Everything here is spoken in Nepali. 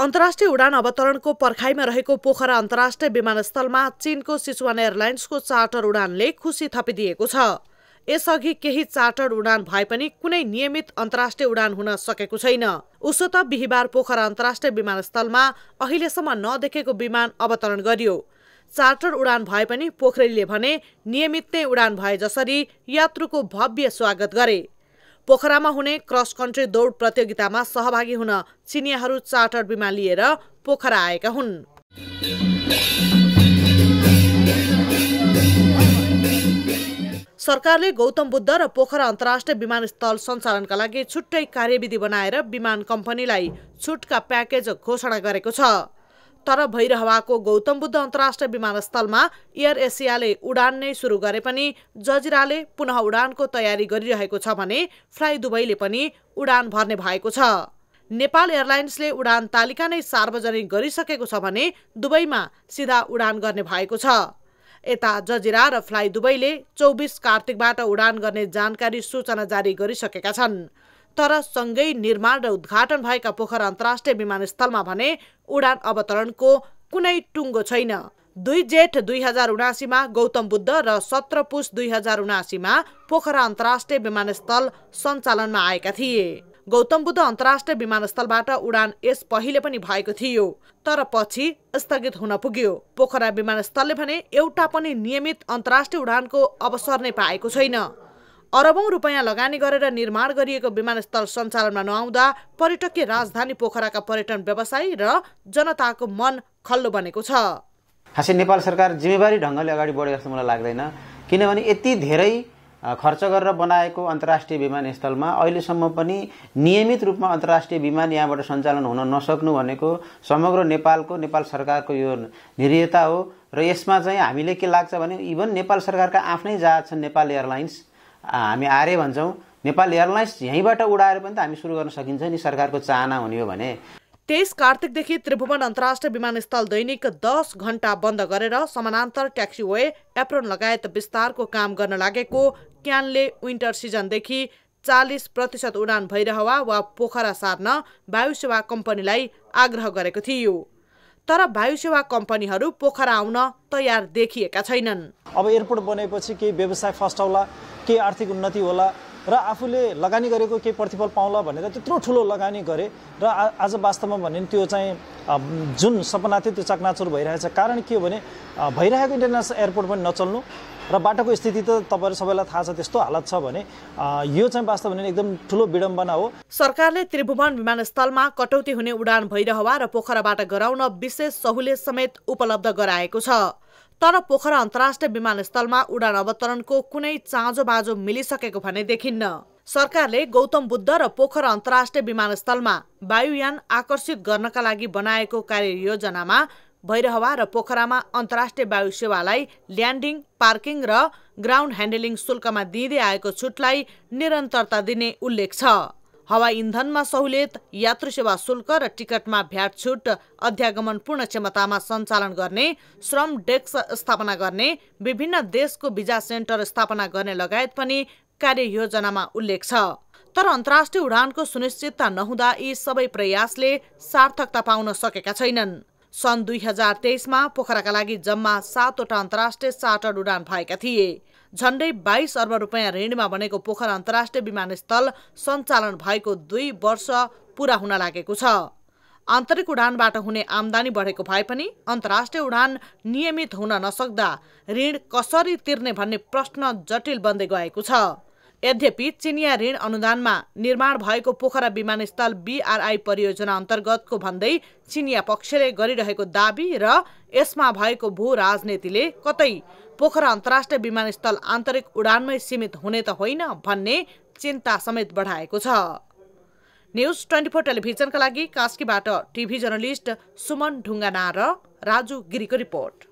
अन्तर्राष्ट्रिय उडान अवतरणको पर्खाइमा रहेको पोखरा अन्तर्राष्ट्रिय विमानस्थलमा चीनको सिसुवान एयरलाइन्सको चार्टर उडानले खुसी थपिदिएको छ यसअघि केही चार्टर उडान भए पनि कुनै नियमित अन्तर्राष्ट्रिय उडान हुन सकेको छैन उसो त बिहिबार पोखरा अन्तर्राष्ट्रिय विमानस्थलमा अहिलेसम्म नदेखेको विमान अवतरण गरियो चार्टर उडान भए पनि पोखरेलले भने नियमित नै उडान भए जसरी यात्रुको भव्य स्वागत गरे पोखरामा हुने क्रस कन्ट्री दौड प्रतियोगितामा सहभागी हुन चिनियाहरू चार्टर विमान लिएर पोखरा आएका हुन् सरकारले गौतम बुद्ध र पोखरा अन्तर्राष्ट्रिय विमानस्थल सञ्चालनका लागि छुट्टै कार्यविधि बनाएर विमान कम्पनीलाई छुटका प्याकेज घोषणा गरेको छ तर भैरहवाको गौतम बुद्ध अन्तर्राष्ट्रिय विमानस्थलमा एयर एसियाले उडान नै सुरु गरे पनि जजिराले पुनः उडानको तयारी गरिरहेको छ भने फ्लाइ दुबईले पनि उडान भर्ने भएको छ नेपाल एयरलाइन्सले उडान तालिका नै सार्वजनिक गरिसकेको छ भने दुबईमा सिधा उडान गर्ने भएको छ यता जजिरा र फ्लाइ दुबईले चौबिस कार्तिकबाट उडान गर्ने जानकारी सूचना जारी गरिसकेका छन् तर सँगै निर्माण र उद्घाटन भएका पोखरा अन्तर्राष्ट्रिय विमानस्थलमा भने उडान अवतरणको कुनै टुङ्गो छैन दुई जेठ दुई हजार उनासीमा गौतम बुद्ध र सत्र पुस दुई हजार उनासीमा पोखरा अन्तर्राष्ट्रिय विमानस्थल सञ्चालनमा आएका थिए गौतम बुद्ध अन्तर्राष्ट्रिय विमानस्थलबाट उडान यस पहिले पनि भएको थियो तर पछि स्थगित हुन पुग्यो पोखरा विमानस्थलले भने एउटा पनि नियमित अन्तर्राष्ट्रिय उडानको अवसर नै पाएको छैन अरबौं रुपियाँ लगानी गरेर निर्माण गरिएको विमानस्थल सञ्चालनमा नआउँदा पर्यटकीय राजधानी पोखराका पर्यटन व्यवसायी र जनताको मन खल्लो बनेको छ खासै नेपाल सरकार जिम्मेवारी ढङ्गले अगाडि बढेको जस्तो मलाई लाग्दैन किनभने यति धेरै खर्च गरेर बनाएको अन्तर्राष्ट्रिय विमानस्थलमा अहिलेसम्म पनि नियमित रूपमा अन्तर्राष्ट्रिय विमान यहाँबाट सञ्चालन हुन नसक्नु भनेको समग्र नेपालको नेपाल सरकारको यो निर्यता हो र यसमा चाहिँ हामीले के लाग्छ भने इभन नेपाल सरकारका आफ्नै जहाज छन् नेपाल एयरलाइन्स हामी आरे भन्छौँ नेपाल एयरलाइन्स यहीँबाट उडाएर पनि त हामी सुरु गर्न सकिन्छ नि सरकारको चाहना हुने हो भने तेइस कार्तिकदेखि त्रिभुवन अन्तर्राष्ट्रिय विमानस्थल दैनिक दस घन्टा बन्द गरेर समानान्तर ट्याक्सीवे एप्रोन लगायत विस्तारको काम गर्न लागेको क्यानले विन्टर सिजनदेखि चालिस प्रतिशत उडान भइरहवा वा पोखरा सार्न वायु कम्पनीलाई आग्रह गरेको थियो तर वायु सेवा कम्पनीहरू पोखरा आउन तयार देखिएका छैनन् अब एयरपोर्ट बनेपछि केही व्यवसाय फस्टाउला के आर्थिक उन्नति होला र आफूले लगानी गरेको के प्रतिफल पाउँला भनेर त्यत्रो ठुलो लगानी गरे र आज वास्तवमा भने त्यो चाहिँ जुन सपना थियो त्यो चकनाचुर भइरहेछ कारण के हो भने भइरहेको इन्टरनेसनल एयरपोर्ट पनि नचल्नु र बाटोको स्थिति त तपाईँहरू सबैलाई थाहा छ त्यस्तो हालत छ भने यो चाहिँ वास्तव भने एकदम ठुलो विडम्बना हो सरकारले त्रिभुवन विमानस्थलमा कटौती हुने उडान भइरहवा र पोखराबाट गराउन विशेष सहुलियत समेत उपलब्ध गराएको छ तर पोखरा अन्तर्राष्ट्रिय विमानस्थलमा उडान अवतरणको कुनै चाँजो बाँझो मिलिसकेको भने देखिन्न सरकारले गौतम बुद्ध र पोखरा अन्तर्राष्ट्रिय विमानस्थलमा वायुयान आकर्षित गर्नका लागि बनाएको कार्ययोजनामा भैरहवा र पोखरामा अन्तर्राष्ट्रिय वायु सेवालाई ल्यान्डिङ पार्किङ र ग्राउन्ड ह्यान्डलिङ शुल्कमा दिँदै आएको छुटलाई निरन्तरता दिने उल्लेख छ हवाई इन्धनमा सहुलियत यात्रु सेवा शुल्क र टिकटमा भ्याट छुट अध्यागमन पूर्ण क्षमतामा सञ्चालन गर्ने श्रम डेस्क स्थापना गर्ने विभिन्न देशको भिजा सेन्टर स्थापना गर्ने लगायत पनि कार्ययोजनामा उल्लेख छ तर अन्तर्राष्ट्रिय उडानको सुनिश्चितता नहुँदा यी सबै प्रयासले सार्थकता पाउन सकेका छैनन् सन् दुई हजार तेइसमा पोखराका लागि जम्मा सातवटा अन्तर्राष्ट्रिय चार्टर्ड उडान भएका थिए झण्डै बाइस अर्ब रुपियाँ ऋणमा बनेको पोखर अन्तर्राष्ट्रिय विमानस्थल सञ्चालन भएको दुई वर्ष पुरा हुन लागेको छ आन्तरिक उडानबाट हुने आम्दानी बढेको भए पनि अन्तर्राष्ट्रिय उडान नियमित हुन नसक्दा ऋण कसरी तिर्ने भन्ने प्रश्न जटिल बन्दै गएको छ यद्यपि चिनिया ऋण अनुदानमा निर्माण भएको पोखरा विमानस्थल बिआरआई परियोजना अन्तर्गतको भन्दै चिनिया पक्षले गरिरहेको दावी र यसमा भएको भू राजनीतिले कतै पोखरा अन्तर्राष्ट्रिय विमानस्थल आन्तरिक उडानमै सीमित हुने त होइन भन्ने चिन्ता समेत बढाएको छ न्युज ट्वेन्टी फोर टेलिभिजनका लागि कास्कीबाट टिभी जर्नलिस्ट सुमन ढुङ्गाना र राजु गिरीको रिपोर्ट